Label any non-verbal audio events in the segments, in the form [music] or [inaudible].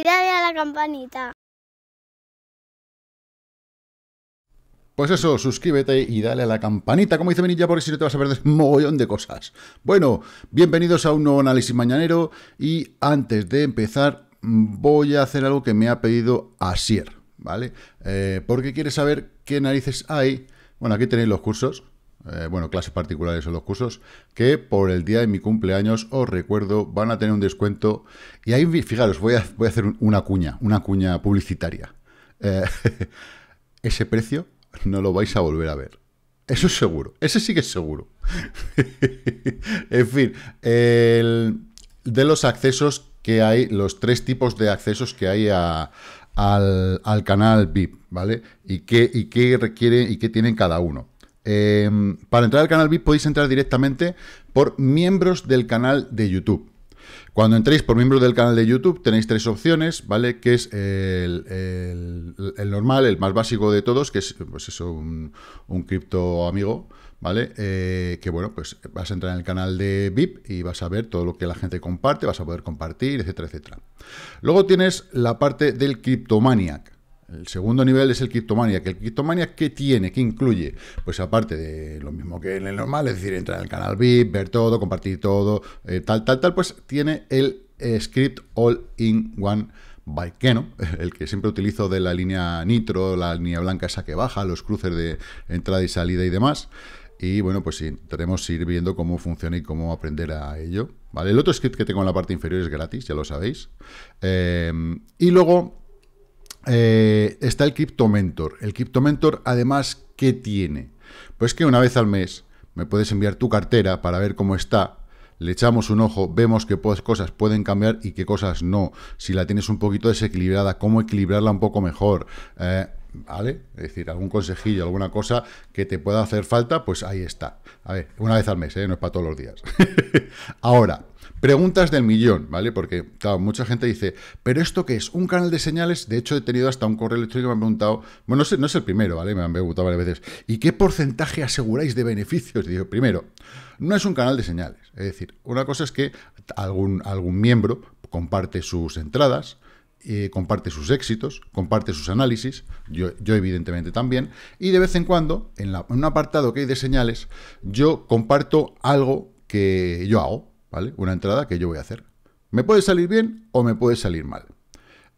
y dale a la campanita. Pues eso, suscríbete y dale a la campanita, como dice Benilla, porque si no te vas a perder un mogollón de cosas. Bueno, bienvenidos a un nuevo análisis mañanero y antes de empezar voy a hacer algo que me ha pedido Asier, ¿vale? Eh, porque quiere saber qué narices hay. Bueno, aquí tenéis los cursos, eh, bueno, clases particulares o los cursos, que por el día de mi cumpleaños, os recuerdo, van a tener un descuento. Y ahí, fijaros, voy a, voy a hacer una cuña, una cuña publicitaria. Eh, [laughs] ese precio no lo vais a volver a ver. Eso es seguro, ese sí que es seguro. [laughs] en fin, de los accesos que hay, los tres tipos de accesos que hay al, canal VIP, ¿vale? Y qué, y qué requiere y qué tienen cada uno. Em, para entrar al canal VIP podéis entrar directamente por miembros del canal de YouTube. Cuando entréis por miembros del canal de YouTube tenéis tres opciones, ¿vale? Que es el, normal, el más básico de todos, que es pues eso, un, cripto amigo, ¿vale? Eh, que bueno, pues vas a entrar en el canal de VIP y vas a ver todo lo que la gente comparte, vas a poder compartir, etcétera, etcétera. Luego tienes la parte del criptomaniac el segundo nivel es el Cryptomania. ¿Que ¿El Cryptomania qué tiene? ¿Qué incluye? Pues aparte de lo mismo que en el normal, es decir, entrar en el canal VIP, ver todo, compartir todo, eh, tal, tal, tal, pues tiene el eh, script All in One by Keno, [laughs] el que siempre utilizo de la línea nitro, la línea blanca esa que baja, los cruces de entrada y salida y demás. Y bueno, pues que ir viendo cómo funciona y cómo aprender a ello. ¿vale? El otro script que tengo en la parte inferior es gratis, ya lo sabéis. Eh, y luego eh, está el mentor El mentor además, ¿qué tiene? Pues que una vez al mes me puedes enviar tu cartera para ver cómo está, le echamos un ojo, vemos qué pues, cosas pueden cambiar y qué cosas no. Si la tienes un poquito desequilibrada, cómo equilibrarla un poco mejor. Eh, ¿Vale? Es decir, algún consejillo, alguna cosa que te pueda hacer falta, pues ahí está. A ver, una vez al mes, ¿eh? no es para todos los días. [laughs] Ahora, Preguntas del millón, ¿vale? Porque, claro, mucha gente dice, ¿pero esto qué es? ¿Un canal de señales? De hecho, he tenido hasta un correo electrónico que me han preguntado, bueno, no, es el primero, ¿vale? Me han preguntado varias veces, ¿y qué porcentaje aseguráis de beneficios? digo, primero, no es un canal de señales. Es decir, una cosa es que algún, miembro comparte sus entradas, eh, comparte sus éxitos, comparte sus análisis, yo, evidentemente también, y de vez en cuando, en un apartado que hay de señales, yo comparto algo que yo hago, ¿vale? Una entrada que yo voy a hacer. Me puede salir bien o me puede salir mal.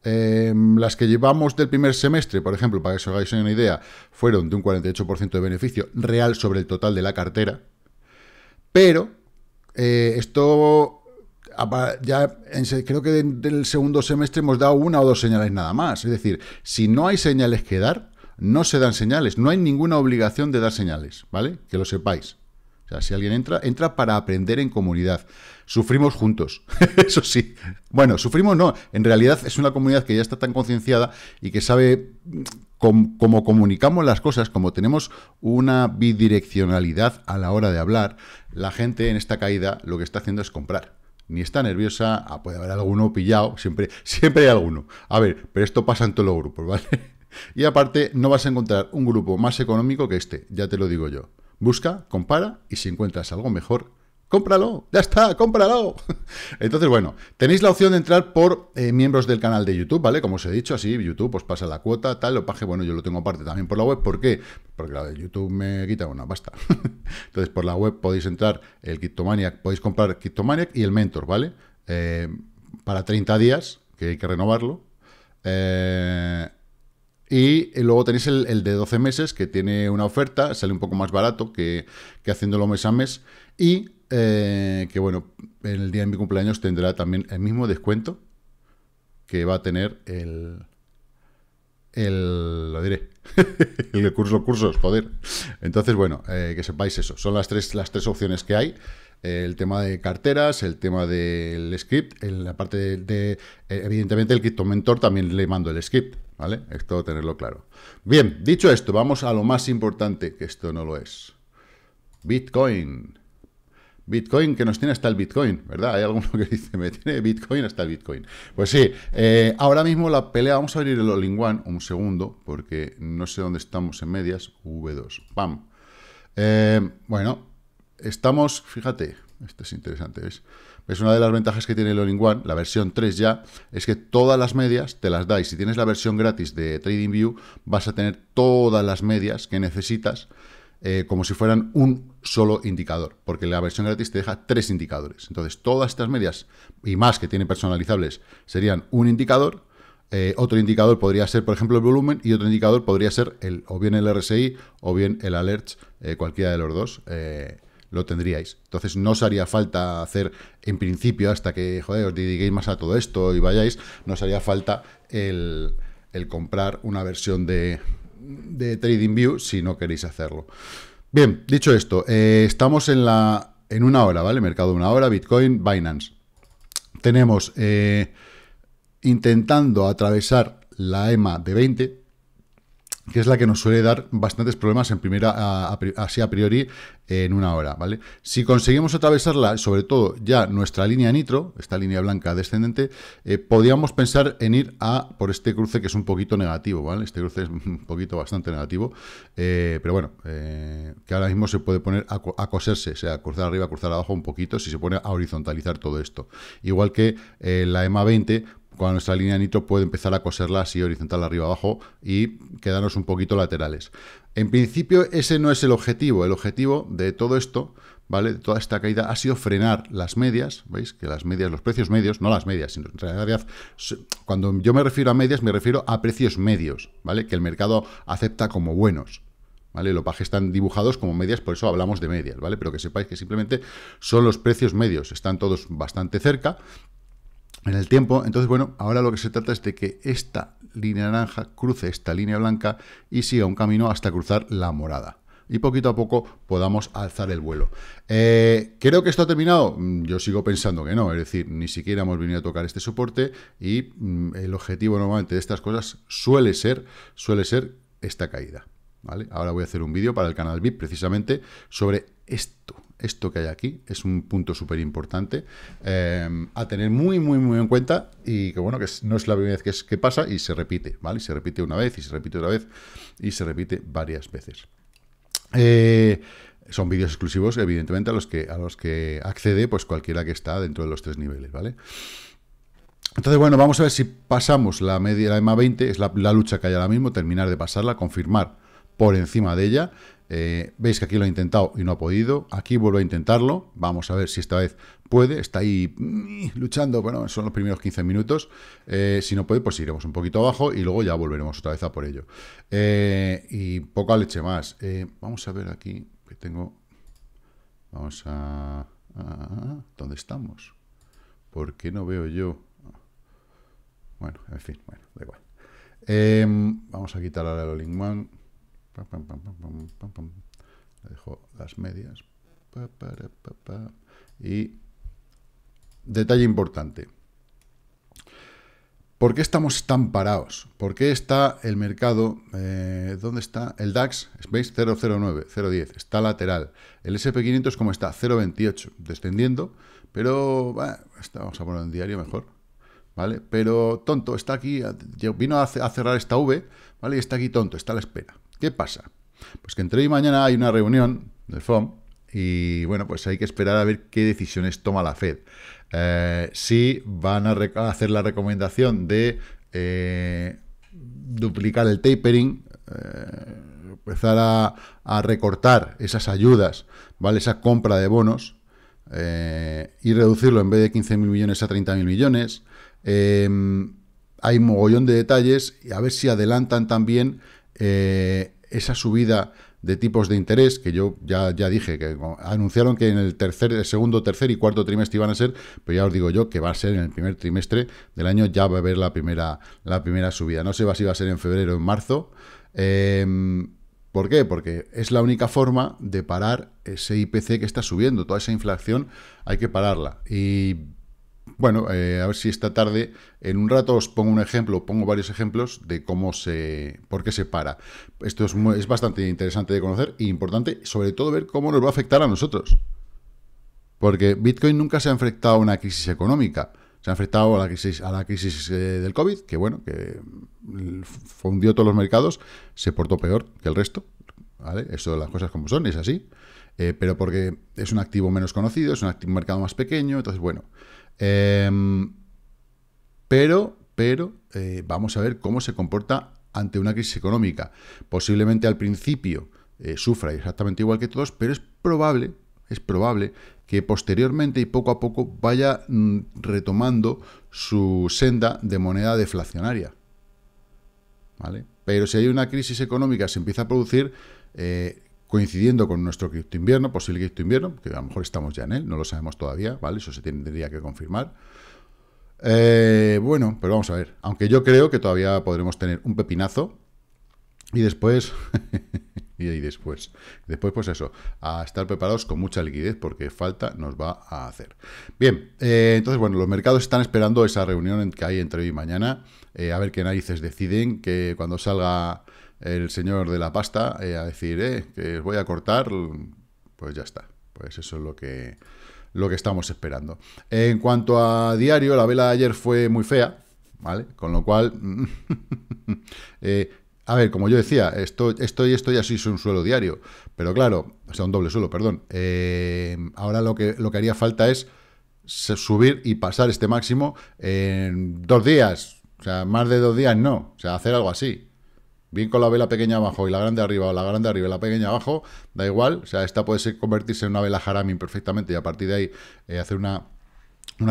Em, las que llevamos del primer semestre, por ejemplo, para que os hagáis una idea, fueron de un 48% de beneficio real sobre el total de la cartera. Pero eh, esto ya creo que del segundo semestre hemos dado una o dos señales nada más. Es decir, si no hay señales que dar, no se dan señales. No hay ninguna obligación de dar señales, ¿vale? Que lo sepáis si alguien entra, entra para aprender en comunidad. Sufrimos juntos, [laughs] eso sí. Bueno, sufrimos no. En realidad es una comunidad que ya está tan concienciada y que sabe mm, cómo comunicamos las cosas, como tenemos una bidireccionalidad a la hora de hablar, la gente en esta caída lo que está haciendo es comprar ni está nerviosa, ah, puede haber alguno pillado, siempre, [laughs] siempre hay alguno. A ver, pero esto pasa en todos los grupos, ¿vale? [laughs] Y aparte, no vas a encontrar un grupo más económico que este, ya te lo digo yo. Busca, compara y si encuentras algo mejor, cómpralo, ya está, cómpralo. [laughs] Entonces, bueno, tenéis la opción de entrar por eh, miembros del canal de YouTube, ¿vale? Como os he dicho, así YouTube os pasa la cuota, tal, lo paje, bueno, yo lo tengo aparte también por la web, ¿por qué? Porque la de YouTube me quita una basta. [laughs] Entonces, por la web podéis entrar el Cryptomaniac, podéis comprar Cryptomaniac y el Mentor, ¿vale? Eh, para 30 días, que hay que renovarlo. Eh, y luego tenéis el, de 12 meses, que tiene una oferta, sale un poco más barato que, haciéndolo mes a mes. Y eh, que bueno, en el día de mi cumpleaños tendrá también el mismo descuento que va a tener el... El, lo diré, [laughs] el de curso cursos, joder. Entonces, bueno, eh, que sepáis eso. Son las tres, las tres opciones que hay el tema de carteras, el tema del script, en la parte de, eh, evidentemente el Crypto Mentor también le mando el script, ¿vale? Esto tenerlo claro. Bien, dicho esto, vamos a lo más importante, que esto no lo es. Bitcoin. Bitcoin, que nos tiene hasta el Bitcoin, ¿verdad? Hay alguno que dice, me tiene Bitcoin hasta el Bitcoin. Pues sí, eh, ahora mismo la pelea, vamos a abrir el all One un segundo, porque no sé dónde estamos en medias, V2, ¡pam! Eh, bueno, estamos, fíjate, esto es interesante, ¿ves? Es una de las ventajas que tiene el one la versión 3 ya, es que todas las medias te las dais. Si tienes la versión gratis de TradingView, vas a tener todas las medias que necesitas eh, como si fueran un solo indicador, porque la versión gratis te deja tres indicadores. Entonces, todas estas medias y más que tiene personalizables serían un indicador, eh, otro indicador podría ser, por ejemplo, el volumen y otro indicador podría ser el, o bien el RSI o bien el alert, eh, cualquiera de los dos, lo tendríais. Entonces no os haría falta hacer, en principio, hasta que joder, os dediquéis más a todo esto y vayáis, no os haría falta el, comprar una versión de, TradingView si no queréis hacerlo. Bien, dicho esto, eh, estamos en, la, en una hora, ¿vale? Mercado de una hora, Bitcoin, Binance. Tenemos eh, intentando atravesar la EMA de 20, que es la que nos suele dar bastantes problemas en primera, así a priori, en una hora, ¿vale? Si conseguimos atravesarla, sobre todo ya nuestra línea nitro, esta línea blanca descendente, eh, podríamos pensar en ir a por este cruce que es un poquito negativo, ¿vale? Este cruce es un poquito bastante negativo, eh, pero bueno, eh, que ahora mismo se puede poner a, coserse, o sea, cruzar arriba, cruzar abajo un poquito, si se pone a horizontalizar todo esto. Igual que la EMA 20 nuestra línea nitro puede empezar a coserla así horizontal arriba abajo y quedarnos un poquito laterales. En principio ese no es el objetivo, el objetivo de todo esto, ¿vale? De toda esta caída ha sido frenar las medias, ¿veis? Que las medias, los precios medios, no las medias, sino en realidad, cuando yo me refiero a medias me refiero a precios medios, ¿vale? Que el mercado acepta como buenos, ¿vale? Los pajes están dibujados como medias, por eso hablamos de medias, ¿vale? Pero que sepáis que simplemente son los precios medios, están todos bastante cerca en el tiempo. Entonces, bueno, ahora lo que se trata es de que esta línea naranja cruce esta línea blanca y siga un camino hasta cruzar la morada. Y poquito a poco podamos alzar el vuelo. Eh, ¿Creo que esto ha terminado? Mm, yo sigo pensando que no. Es decir, ni siquiera hemos venido a tocar este soporte. Y mm, el objetivo normalmente de estas cosas suele ser, suele ser esta caída. ¿vale? Ahora voy a hacer un vídeo para el canal VIP precisamente sobre esto esto que hay aquí es un punto súper importante eh, a tener muy, muy, muy en cuenta y que bueno, que no es la primera vez que, pasa y se repite, ¿vale? se repite una vez y se repite otra vez y se repite varias veces. Eh, son vídeos exclusivos, evidentemente, a los, que, a los que accede pues cualquiera que está dentro de los tres niveles, ¿vale? Entonces, bueno, vamos a ver si pasamos la media, la EMA 20, es la, la lucha que hay ahora mismo, terminar de pasarla, confirmar por encima de ella eh, veis que aquí lo ha intentado y no ha podido. Aquí vuelvo a intentarlo. Vamos a ver si esta vez puede. Está ahí mm, luchando. Bueno, son los primeros 15 minutos. Eh, si no puede, pues iremos un poquito abajo y luego ya volveremos otra vez a por ello. Eh, y poca leche más. vamos a ver aquí que tengo... Vamos a... ¿Dónde estamos? ¿Por qué no veo yo? Bueno, en fin, bueno, da igual. Em, vamos a quitar ahora el Linkman. Le dejo las medias. Y detalle importante. ¿Por qué estamos tan parados? ¿Por qué está el mercado? Eh, ¿Dónde está? El DAX, veis, 0,09, 0,10, está lateral. El SP500, como está? 0,28, descendiendo, pero vamos a poner en diario mejor. ¿vale? Pero tonto, está aquí, vino a cerrar esta V, ¿vale? Y está aquí tonto, está a la espera. ¿Qué pasa? Pues que entre hoy y mañana hay una reunión del FOM y, bueno, pues hay que esperar a ver qué decisiones toma la FED. Eh, si van a, hacer la recomendación de eh, duplicar el tapering, eh, empezar a, recortar esas ayudas, ¿vale? Esa compra de bonos y reducirlo en vez de 15.000 millones a 30.000 millones, eh, hay mogollón de detalles y a ver si adelantan también eh, esa subida de tipos de interés, que yo ya, ya dije, que anunciaron que en el tercer, segundo, tercer y cuarto trimestre iban a ser, pero pues ya os digo yo que va a ser en el primer trimestre del año, ya va a haber la primera, la primera subida. No sé si va a ser en febrero o en marzo. Em, ¿Por qué? Porque es la única forma de parar ese IPC que está subiendo. Toda esa inflación hay que pararla. Y bueno, eh, a ver si esta tarde, en un rato os pongo un ejemplo, pongo varios ejemplos de cómo se, por qué se para. Esto es, bastante interesante de conocer y e importante, sobre todo ver cómo nos va a afectar a nosotros. Porque Bitcoin nunca se ha enfrentado a una crisis económica. Se ha enfrentado a la crisis, a la crisis eh, del COVID, que bueno, que mm, fundió todos los mercados, se portó peor que el resto. ¿vale? de las cosas como son, es así. Eh, pero porque es un activo menos conocido, es un, activo, un mercado más pequeño, entonces bueno. Em, pero, pero, eh, vamos a ver cómo se comporta ante una crisis económica. Posiblemente al principio eh, sufra exactamente igual que todos, pero es probable, es probable que posteriormente y poco a poco vaya mm, retomando su senda de moneda deflacionaria. ¿Vale? Pero si hay una crisis económica, se empieza a producir, eh, coincidiendo con nuestro cripto invierno, posible cripto invierno, que a lo mejor estamos ya en él, no lo sabemos todavía, ¿vale? Eso se tendría que confirmar. Eh, bueno, pero pues vamos a ver. Aunque yo creo que todavía podremos tener un pepinazo y después... [laughs] y, después. Después, pues eso, a estar preparados con mucha liquidez porque falta nos va a hacer. Bien, eh, entonces, bueno, los mercados están esperando esa reunión que hay entre hoy y mañana, eh, a ver qué narices deciden, que cuando salga el señor de la pasta eh, a decir, eh, que os voy a cortar, pues ya está. Pues eso es lo que, lo que estamos esperando. En cuanto a diario, la vela de ayer fue muy fea, ¿vale? Con lo cual, [laughs] eh, a ver, como yo decía, esto, esto y esto ya sí es un suelo diario, pero claro, o sea, un doble suelo, perdón. ahora lo que, lo que haría falta es subir y pasar este máximo en dos días, o sea, más de dos días no, o sea, hacer algo así, bien con la vela pequeña abajo y la grande arriba, o la grande arriba y la pequeña abajo, da igual, o sea, esta puede convertirse en una vela Haramin perfectamente y a partir de ahí eh, hacer una,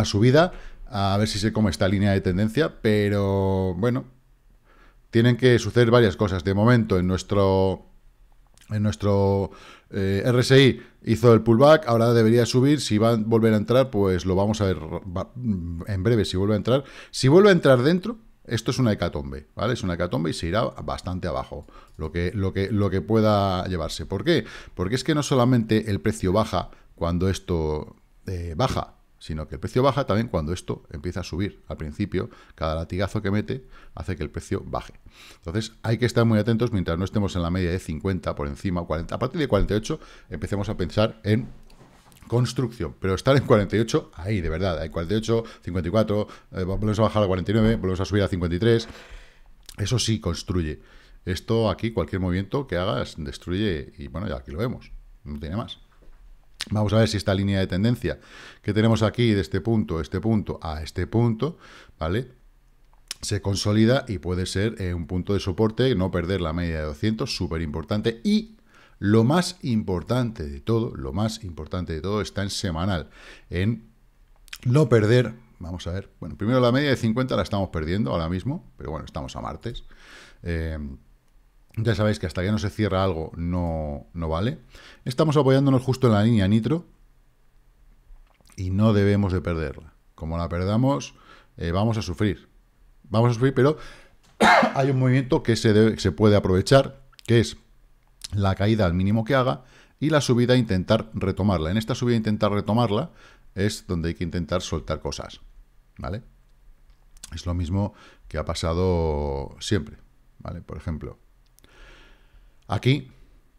subida, a ver si se come esta línea de tendencia, pero bueno, tienen que suceder varias cosas. De momento, en nuestro en nuestro eh, RSI hizo el pullback, ahora debería subir, si va a volver a entrar, pues lo vamos a ver en breve si vuelve a entrar. Si vuelve a entrar dentro, esto es una hecatombe, ¿vale? Es una hecatombe y se irá bastante abajo lo que, lo que, lo que pueda llevarse. ¿Por qué? Porque es que no solamente el precio baja cuando esto eh, baja, sino que el precio baja también cuando esto empieza a subir. Al principio, cada latigazo que mete hace que el precio baje. Entonces, hay que estar muy atentos mientras no estemos en la media de 50 por encima, 40. A partir de 48 empecemos a pensar en construcción, pero estar en 48, ahí de verdad, hay 48, 54, eh, volvemos a bajar a 49, volvemos a subir a 53, eso sí construye. Esto aquí, cualquier movimiento que hagas, destruye y bueno, ya aquí lo vemos, no tiene más. Vamos a ver si esta línea de tendencia que tenemos aquí, de este punto, este punto a este punto, ¿vale? Se consolida y puede ser eh, un punto de soporte, no perder la media de 200, súper importante. Y lo más importante de todo, lo más importante de todo está en semanal, en no perder, vamos a ver, bueno, primero la media de 50 la estamos perdiendo ahora mismo, pero bueno, estamos a martes. Eh, ya sabéis que hasta que no se cierra algo no, no vale. Estamos apoyándonos justo en la línea nitro y no debemos de perderla. Como la perdamos, eh, vamos a sufrir. Vamos a sufrir, pero [coughs] hay un movimiento que se, que se puede aprovechar, que es la caída al mínimo que haga y la subida intentar retomarla. En esta subida intentar retomarla es donde hay que intentar soltar cosas, ¿vale? Es lo mismo que ha pasado siempre, ¿vale? Por ejemplo, aquí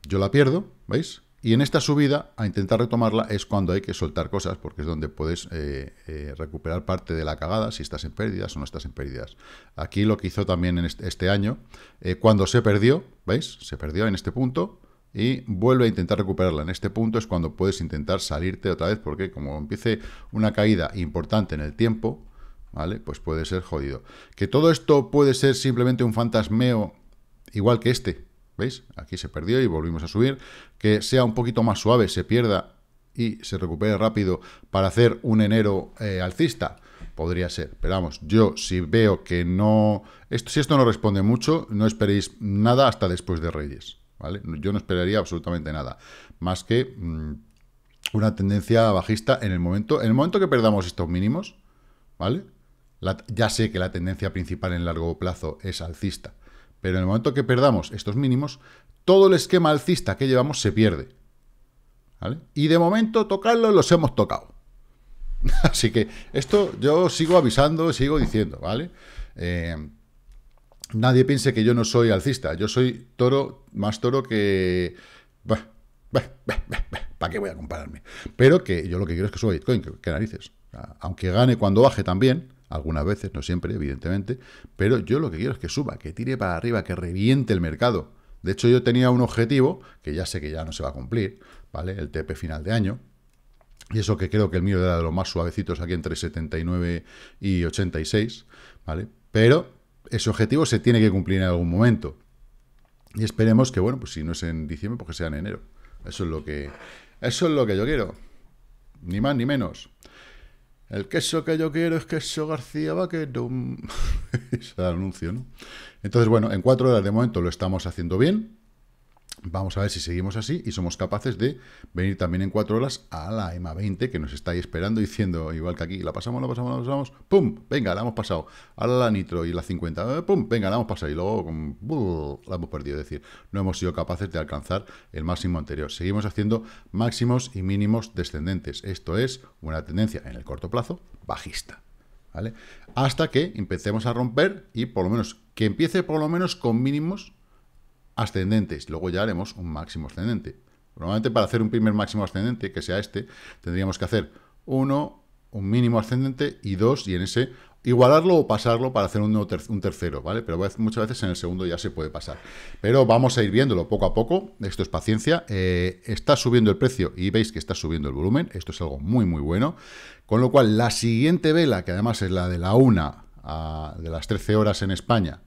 yo la pierdo, ¿veis? Y en esta subida, a intentar retomarla, es cuando hay que soltar cosas, porque es donde puedes eh, eh, recuperar parte de la cagada, si estás en pérdidas o no estás en pérdidas. Aquí lo que hizo también en este, año, eh, cuando se perdió, ¿veis? Se perdió en este punto y vuelve a intentar recuperarla. En este punto es cuando puedes intentar salirte otra vez, porque como empiece una caída importante en el tiempo, ¿vale? Pues puede ser jodido. Que todo esto puede ser simplemente un fantasmeo igual que este, Aquí se perdió y volvimos a subir. Que sea un poquito más suave, se pierda y se recupere rápido para hacer un enero eh, alcista. Podría ser, pero vamos, yo si veo que no... Esto, si esto no responde mucho, no esperéis nada hasta después de Reyes, ¿vale? Yo no esperaría absolutamente nada, más que mm, una tendencia bajista en el momento... En el momento que perdamos estos mínimos, ¿vale? ya sé que la tendencia principal en largo plazo es alcista, pero en el momento que perdamos estos mínimos, todo el esquema alcista que llevamos se pierde. Y de momento tocarlo los hemos tocado. [laughs] Así que esto yo sigo avisando, sigo diciendo, ¿vale? Eh, nadie piense que yo no soy alcista. Yo soy toro, más toro que... ¿Para qué voy a compararme? Pero que yo lo que quiero es que suba Bitcoin, que narices. Aunque gane cuando baje también, algunas veces, no siempre, evidentemente, pero yo lo que quiero es que suba, que tire para arriba, que reviente el mercado. De hecho, yo tenía un objetivo, que ya sé que ya no se va a cumplir, ¿vale? El TP final de año. Y eso que creo que el mío era de los más suavecitos aquí entre 79 y 86, ¿vale? Pero ese objetivo se tiene que cumplir en algún momento. Y esperemos que, bueno, pues si no es en diciembre, pues que sea en enero. Eso es lo que, eso es lo que yo quiero. Ni más ni menos. El queso que yo quiero es queso García Vaquero. [laughs] Ese anuncio, ¿no? Entonces, bueno, en cuatro horas de momento lo estamos haciendo bien. Vamos a ver si seguimos así y somos capaces de venir también en cuatro horas a la EMA 20 que nos está ahí esperando diciendo, igual que aquí, la pasamos, la pasamos, la pasamos, ¡pum! Venga, la hemos pasado. a la nitro y la 50, eh, ¡pum! Venga, la hemos pasado y luego la hemos perdido. Es decir, no hemos sido capaces de alcanzar el máximo anterior. Seguimos haciendo máximos y mínimos descendentes. Esto es una tendencia en el corto plazo bajista. ¿Vale? Hasta que empecemos a romper y por lo menos, que empiece por lo menos con mínimos ascendentes. Luego ya haremos un máximo ascendente. Normalmente para hacer un primer máximo ascendente, que sea este, tendríamos que hacer uno, un mínimo ascendente y dos, y en ese igualarlo o pasarlo para hacer un, un tercero, ¿vale? Pero muchas veces en el segundo ya se puede pasar. Pero vamos a ir viéndolo poco a poco, esto es paciencia, eh, está subiendo el precio y veis que está subiendo el volumen, esto es algo muy muy bueno, con lo cual la siguiente vela, que además es la de la una de las 13 horas en España,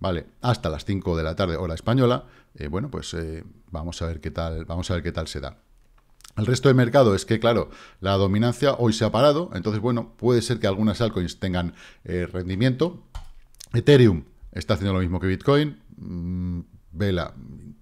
¿vale? Hasta las 5 de la tarde, hora española. Eh, bueno, pues eh, vamos a ver qué tal, vamos a ver qué tal se da. El resto del mercado es que, claro, la dominancia hoy se ha parado, entonces, bueno, puede ser que algunas altcoins tengan eh, rendimiento. Ethereum está haciendo lo mismo que Bitcoin. Mm, vela,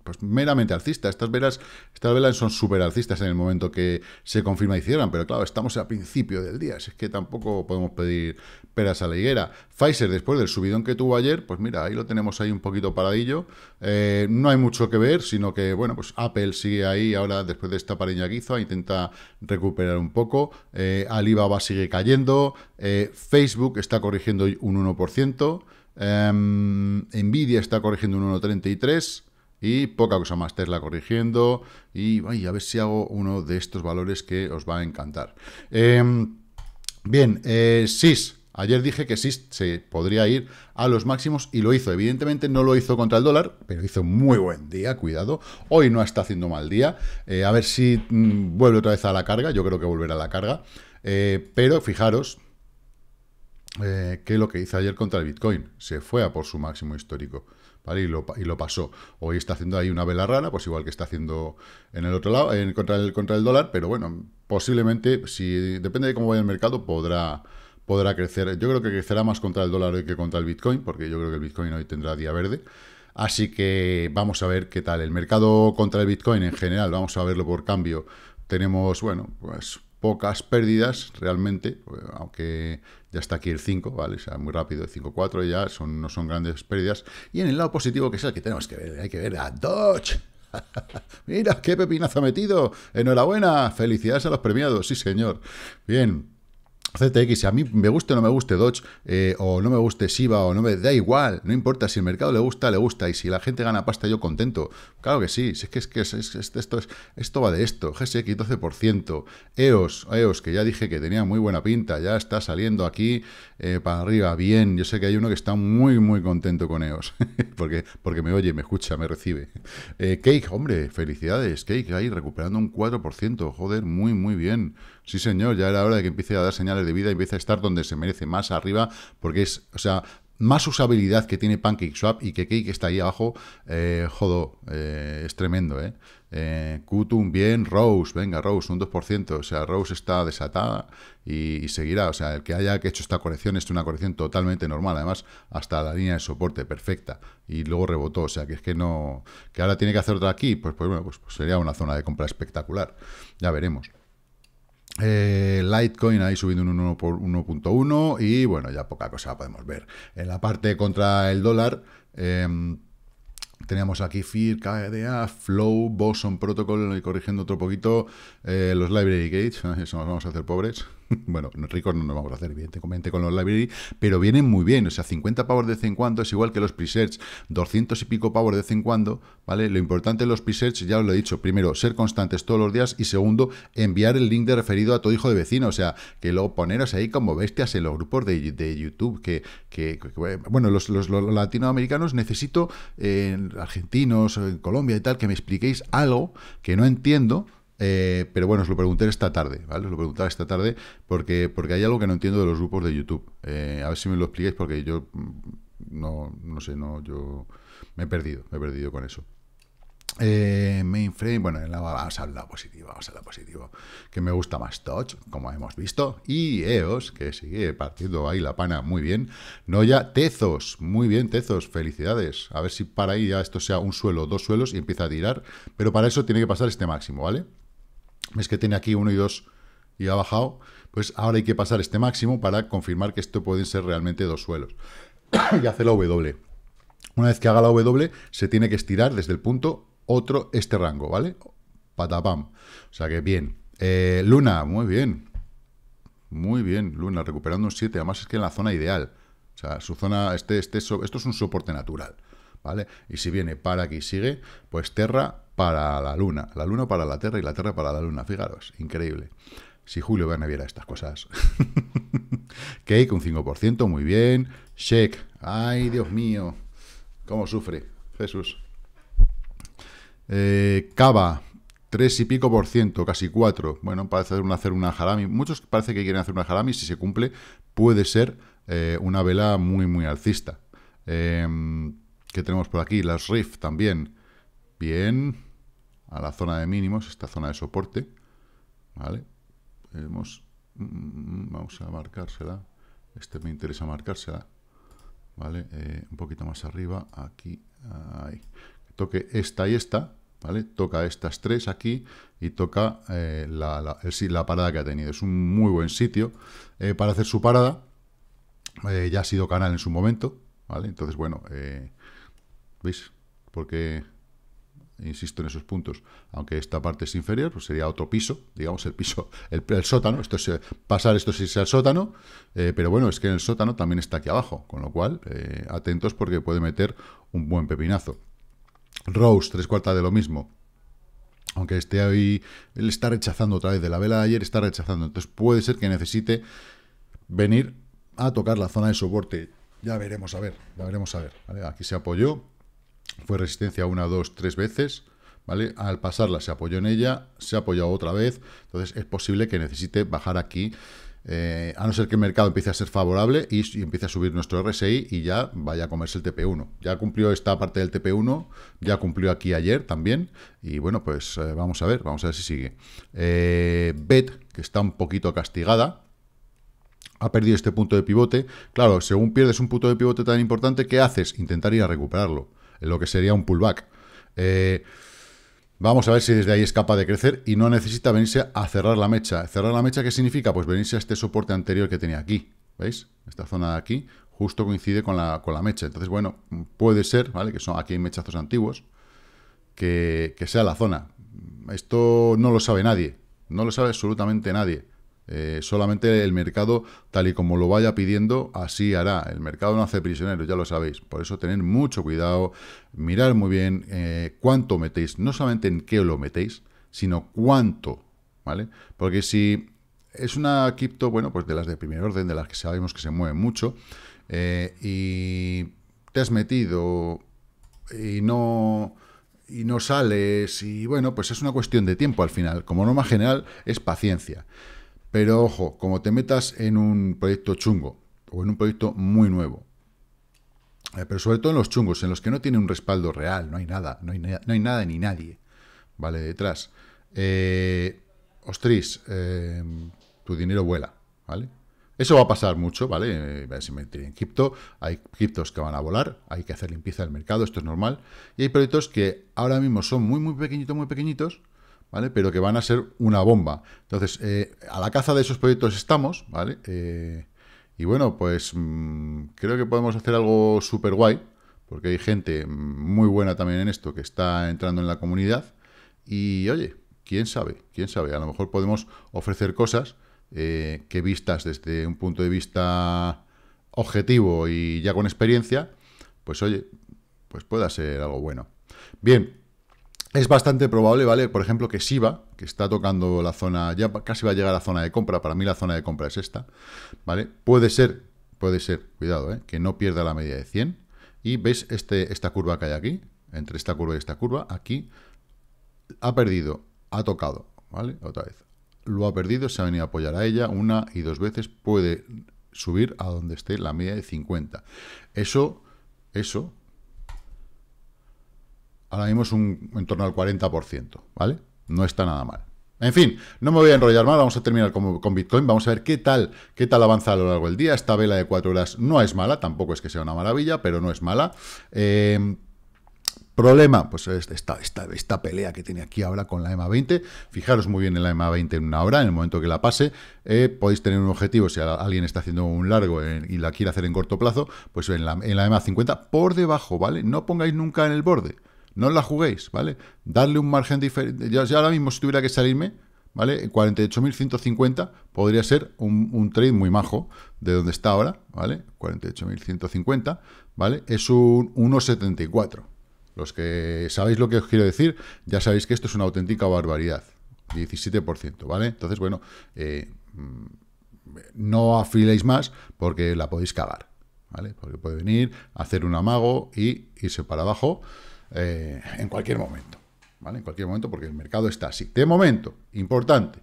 pues meramente alcista. Estas velas, estas velas son súper alcistas en el momento que se confirma y cierran, pero claro, estamos a principio del día, es que tampoco podemos pedir peras a la higuera. Pfizer, después del subidón que tuvo ayer, pues mira, ahí lo tenemos ahí un poquito paradillo. Eh, no hay mucho que ver, sino que, bueno, pues Apple sigue ahí ahora después de esta hizo, intenta recuperar un poco. Eh, Alibaba sigue cayendo. Eh, Facebook está corrigiendo un 1%. Em, Nvidia está corrigiendo un 1.33 y poca cosa más Tesla corrigiendo. Y a ver si hago uno de estos valores que os va a encantar. Em, bien, eh, SIS. Ayer dije que SIS se podría ir a los máximos y lo hizo. Evidentemente no lo hizo contra el dólar, pero hizo muy buen día, cuidado. Hoy no está haciendo mal día. Eh, a ver si mm, vuelve otra vez a la carga. Yo creo que volverá a la carga. Eh, pero fijaros, eh, que lo que hizo ayer contra el Bitcoin. Se fue a por su máximo histórico. Y lo, pasó. Hoy está haciendo ahí una vela rara, pues igual que está haciendo en el otro lado, en, contra, el, contra el dólar, pero bueno, posiblemente, si depende de cómo vaya el mercado, podrá, podrá crecer. Yo creo que crecerá más contra el dólar hoy que contra el Bitcoin, porque yo creo que el Bitcoin hoy tendrá día verde. Así que vamos a ver qué tal. El mercado contra el Bitcoin en general, vamos a verlo por cambio. Tenemos, bueno, pues pocas pérdidas realmente, eh, aunque ya está aquí el 5, ¿vale? O sea, muy rápido, el 5-4 ya son, no son grandes pérdidas. Y en el lado positivo, que es el que tenemos que ver, hay que ver a Dodge. [laughs] Mira, qué pepinazo ha metido. Enhorabuena, felicidades a los premiados, sí señor. Bien, CTX, a mí me guste o no me guste Dodge, eh, o no me guste Shiba, o no me da igual, no importa, si el mercado le gusta, le gusta, y si la gente gana pasta, yo contento. Claro que sí, es que, es que esto, es, esto va de esto, GSX 12%, EOS, EOS, que ya dije que tenía muy buena pinta, ya está saliendo aquí eh, para arriba, bien, yo sé que hay uno que está muy, muy contento con EOS, [laughs] porque, porque me oye, me escucha, me recibe. Eh, Cake, hombre, felicidades, Cake ahí recuperando un 4%, joder, muy, muy bien. Sí, señor, ya era hora de que empiece a dar señales de vida y empiece a estar donde se merece, más arriba, porque es, o sea, más usabilidad que tiene PancakeSwap y que Cake está ahí abajo, eh, jodo, eh, es tremendo, eh. ¿eh? Kutum bien, Rose, venga, Rose, un 2%, o sea, Rose está desatada y, seguirá, o sea, el que haya hecho esta corrección es una corrección totalmente normal, además, hasta la línea de soporte, perfecta, y luego rebotó, o sea, que es que no, que ahora tiene que hacer otra aquí, pues, pues bueno, pues, pues sería una zona de compra espectacular, ya veremos. Eh, Litecoin ahí subiendo un por 1.1 y bueno, ya poca cosa podemos ver. En la parte contra el dólar, em, teníamos aquí FIR, KDA, Flow, Boson Protocol, y corrigiendo otro poquito, eh, los Library Gates, [laughs] eso nos vamos a hacer pobres. [laughs] bueno, ricos no nos vamos a hacer, evidentemente, con los library, pero vienen muy bien. O sea, 50 pavos de vez en cuando es igual que los presets, 200 y pico pavos de vez en cuando, ¿vale? Lo importante de los presets, ya os lo he dicho, primero, ser constantes todos los días y segundo, enviar el link de referido a tu hijo de vecino. O sea, que lo poneros ahí como bestias en los grupos de, YouTube. Que, que, bueno, los, los, latinoamericanos necesito, eh, argentinos, en eh, Colombia y tal, que me expliquéis algo que no entiendo eh, pero bueno, os lo pregunté esta tarde, ¿vale? Os lo preguntaba esta tarde porque, porque hay algo que no entiendo de los grupos de YouTube. Eh, a ver si me lo expliquéis porque yo mm, no, sé, no, yo me he perdido, me he perdido con eso. Eh, mainframe, bueno, en la, vamos a la positivo, vamos a hablar positivo, que me gusta más Touch, como hemos visto, y EOS, que sigue partiendo ahí la pana muy bien, Noya, Tezos, muy bien Tezos, felicidades, a ver si para ahí ya esto sea un suelo, dos suelos y empieza a tirar, pero para eso tiene que pasar este máximo, ¿vale? ves que tiene aquí uno y dos y ha bajado, pues ahora hay que pasar este máximo para confirmar que esto pueden ser realmente dos suelos. [coughs] y hace la W. Una vez que haga la W, se tiene que estirar desde el punto otro este rango, ¿vale? Patapam. O sea que bien. Eh, Luna, muy bien. Muy bien, Luna, recuperando un 7. Además es que en la zona ideal. O sea, su zona, este, este esto es un soporte natural, ¿vale? Y si viene para aquí y sigue, pues Terra para la Luna, la Luna para la Tierra y la Tierra para la Luna. Fijaros, increíble. Si Julio Verne viera estas cosas. [laughs] Cake, un 5%, muy bien. shake ay, Dios mío, cómo sufre, Jesús. Eh, Cava, 3 y pico por ciento, casi 4. Bueno, parece hacer una, hacer una Muchos parece que quieren hacer una jarami, Si se cumple, puede ser eh, una vela muy, muy alcista. Em, ¿Qué tenemos por aquí? Las Rift también. Bien a la zona de mínimos, esta zona de soporte, ¿vale? Mm, mm, mm, vamos a marcársela, este me interesa marcársela, ¿vale? Eh, un poquito más arriba, aquí, ahí. Toque esta y esta, ¿vale? Toca estas tres aquí y toca eh, la, parada que ha tenido. Es un muy buen sitio eh, para hacer su parada. ya ha sido canal en su momento, ¿vale? Entonces, bueno, ¿veis? Porque insisto en esos puntos, aunque esta parte es inferior, pues sería otro piso, digamos el piso, el, sótano, esto es, eh, pasar esto es irse al sótano, eh, pero bueno, es que el sótano también está aquí abajo, con lo cual, eh, atentos porque puede meter un buen pepinazo. Rose, tres cuartas de lo mismo, aunque esté ahí, él está rechazando otra vez de la vela de ayer, está rechazando, entonces puede ser que necesite venir a tocar la zona de soporte, ya veremos a ver, ya veremos a ver, aquí se apoyó, fue resistencia una, dos, tres veces, ¿vale? Al pasarla se apoyó en ella, se ha apoyado otra vez, entonces es posible que necesite bajar aquí, eh, a no ser que el mercado empiece a ser favorable y, empiece a subir nuestro RSI y ya vaya a comerse el TP1. Ya cumplió esta parte del TP1, ya cumplió aquí ayer también, y bueno, pues eh, vamos a ver, vamos a ver si sigue. Eh, que está un poquito castigada, ha perdido este punto de pivote. Claro, según pierdes un punto de pivote tan importante, ¿qué haces? Intentar ir a recuperarlo lo que sería un pullback. Eh, vamos a ver si desde ahí es capaz de crecer y no necesita venirse a cerrar la mecha. ¿Cerrar la mecha qué significa? Pues venirse a este soporte anterior que tenía aquí, ¿veis? Esta zona de aquí justo coincide con la, con la mecha. Entonces, bueno, puede ser, ¿vale? Que son, aquí hay mechazos antiguos, que sea la zona. Esto no lo sabe nadie, no lo sabe absolutamente nadie. Eh, solamente el mercado, tal y como lo vaya pidiendo, así hará. El mercado no hace prisioneros, ya lo sabéis. Por eso tener mucho cuidado, mirar muy bien eh, cuánto metéis, no solamente en qué lo metéis, sino cuánto, ¿vale? Porque si es una cripto, bueno, pues de las de primer orden, de las que sabemos que se mueven mucho, eh, y te has metido y no y no sales, y bueno, pues es una cuestión de tiempo al final. Como norma general, es paciencia. Pero ojo, como te metas en un proyecto chungo o en un proyecto muy nuevo, eh, pero sobre todo en los chungos, en los que no tiene un respaldo real, no hay nada, no hay, nada ni nadie, ¿vale? Detrás. Eh, ostris, eh, tu dinero vuela, ¿vale? Eso va a pasar mucho, ¿vale? Si me en cripto, hay criptos que van a volar, hay que hacer limpieza del mercado, esto es normal. Y hay proyectos que ahora mismo son muy, muy pequeñitos, muy pequeñitos, ¿vale? Pero que van a ser una bomba. Entonces, eh, a la caza de esos proyectos estamos, ¿vale? Eh, y bueno, pues mm, creo que podemos hacer algo súper guay, porque hay gente muy buena también en esto que está entrando en la comunidad. Y oye, quién sabe, quién sabe, a lo mejor podemos ofrecer cosas eh, que vistas desde un punto de vista objetivo y ya con experiencia, pues oye, pues pueda ser algo bueno. Bien, es bastante probable, ¿vale? Por ejemplo, que Siva, que está tocando la zona, ya casi va a llegar a la zona de compra, para mí la zona de compra es esta, ¿vale? Puede ser, puede ser, cuidado, ¿eh? que no pierda la media de 100. Y ves este, esta curva que hay aquí, entre esta curva y esta curva, aquí ha perdido, ha tocado, ¿vale? Otra vez. Lo ha perdido, se ha venido a apoyar a ella una y dos veces, puede subir a donde esté la media de 50. Eso, eso, ahora mismo un, en torno al 40%, ¿vale? No está nada mal. En fin, no me voy a enrollar más, vamos a terminar con, con, Bitcoin, vamos a ver qué tal, qué tal avanza a lo largo del día. Esta vela de 4 horas no es mala, tampoco es que sea una maravilla, pero no es mala. Eh, problema, pues esta, esta, esta, pelea que tiene aquí ahora con la EMA 20, fijaros muy bien en la EMA 20 en una hora, en el momento que la pase, eh, podéis tener un objetivo, si alguien está haciendo un largo eh, y la quiere hacer en corto plazo, pues en la, en la EMA 50 por debajo, ¿vale? No pongáis nunca en el borde, no la juguéis, ¿vale? Darle un margen diferente. ya ahora mismo, si tuviera que salirme, ¿vale? 48.150 podría ser un, trade muy majo de donde está ahora, ¿vale? 48.150, ¿vale? Es un 1.74. Los que sabéis lo que os quiero decir, ya sabéis que esto es una auténtica barbaridad. 17%, ¿vale? Entonces, bueno, eh, mm, no afiléis más porque la podéis cagar, ¿vale? Porque puede venir, hacer un amago y irse para abajo. Eh, en cualquier momento. ¿Vale? En cualquier momento, porque el mercado está así. De momento, importante,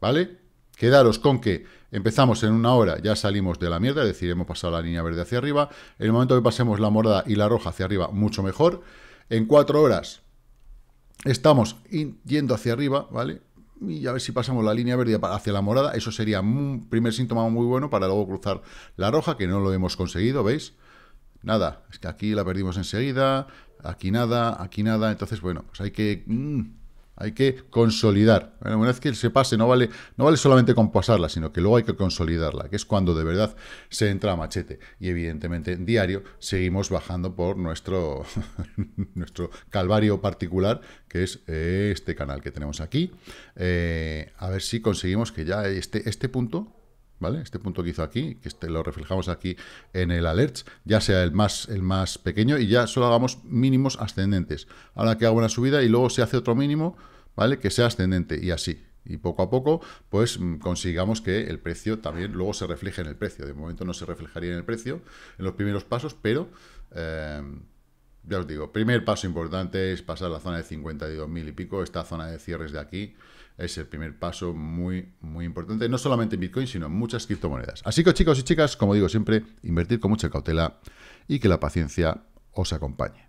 ¿vale? Quedaros con que empezamos en una hora, ya salimos de la mierda, es decir, hemos pasado la línea verde hacia arriba. En el momento que pasemos la morada y la roja hacia arriba, mucho mejor. En cuatro horas estamos yendo hacia arriba, ¿vale? Y a ver si pasamos la línea verde hacia la morada. Eso sería un primer síntoma muy bueno para luego cruzar la roja, que no lo hemos conseguido, ¿veis? nada, es que aquí la perdimos enseguida, aquí nada, aquí nada, entonces, bueno, pues hay que... Mm, hay que consolidar. Bueno, una vez que se pase, no vale, no vale solamente con pasarla, sino que luego hay que consolidarla, que es cuando de verdad se entra a machete. Y evidentemente, diario, seguimos bajando por nuestro, [laughs] nuestro calvario particular, que es eh, este canal que tenemos aquí. Eh, a ver si conseguimos que ya este, este punto ¿vale? Este punto que hizo aquí, que este lo reflejamos aquí en el alert, ya sea el más, el más pequeño y ya solo hagamos mínimos ascendentes. Ahora que hago una subida y luego se hace otro mínimo, ¿vale? Que sea ascendente y así. Y poco a poco, pues mm, consigamos que el precio también luego se refleje en el precio. De momento no se reflejaría en el precio en los primeros pasos, pero... Eh, ya os digo, primer paso importante es pasar la zona de 52.000 y pico, esta zona de cierres de aquí, es el primer paso muy, muy importante, no solamente en Bitcoin, sino en muchas criptomonedas. Así que chicos y chicas, como digo siempre, invertir con mucha cautela y que la paciencia os acompañe.